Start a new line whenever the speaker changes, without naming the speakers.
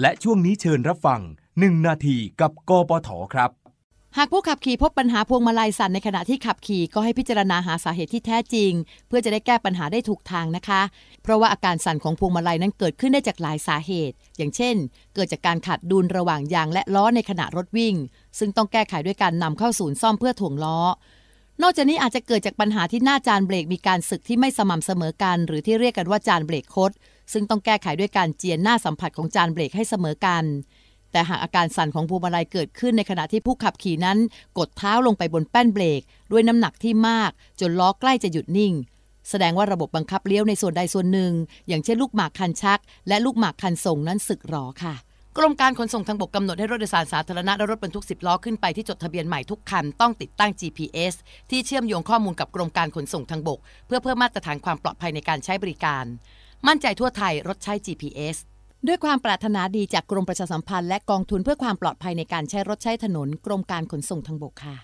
และช่วงนี้เชิญรับฟัง 1 นาทีกับกปทครับ หากผู้ขับขี่พบปัญหาพวงมาลัยสั่นในขณะที่ขับขี่ก็ให้พิจารณาหาสาเหตุที่แท้จริง เพื่อจะได้แก้ปัญหาได้ถูกทางนะคะ เพราะว่าอาการสั่นของพวงมาลัยนั้นเกิดขึ้นได้จากหลายสาเหตุ อย่างเช่น เกิดจากการขาดดุลระหว่างยางและล้อในขณะรถวิ่ง ซึ่งต้องแก้ไขด้วยการนำเข้าศูนย์ซ่อมเพื่อถ่วงล้อนอกจากนี้อาจจะเกิดจากปัญหาที่หน้าจานเบรกมีการสึกที่ไม่สม่ำเสมอกันหรือที่เรียกกันว่าจานเบรกคดซึ่งต้องแก้ไขด้วยการเจียนหน้าสัมผัสของจานเบรกให้เสมอกัน แต่หากอาการสั่นของพวงมาลัยเกิดขึ้นในขณะที่ผู้ขับขี่นั้นกดเท้าลงไปบนแป้นเบรกด้วยน้ำหนักที่มากจนล้อใกล้จะหยุดนิ่ง แสดงว่าระบบบังคับเลี้ยวในส่วนใดส่วนหนึ่งอย่างเช่นลูกหมากคันชักและลูกหมากคันส่งนั้นสึกหรอค่ะกรมการขนส่งทางบกกำหนดให้รถโดยสารสาธารณะและรถบรรทุก 10 ล้อขึ้นไปที่จดทะเบียนใหม่ทุกคันต้องติดตั้ง GPS ที่เชื่อมโยงข้อมูลกับกรมการขนส่งทางบกเพื่อเพิ่มมาตรฐานความปลอดภัยในการใช้บริการ มั่นใจทั่วไทยรถใช้ GPS ด้วยความปรารถนาดีจากกรมประชาสัมพันธ์และกองทุนเพื่อความปลอดภัยในการใช้รถใช้ถนน กรมการขนส่งทางบกค่ะ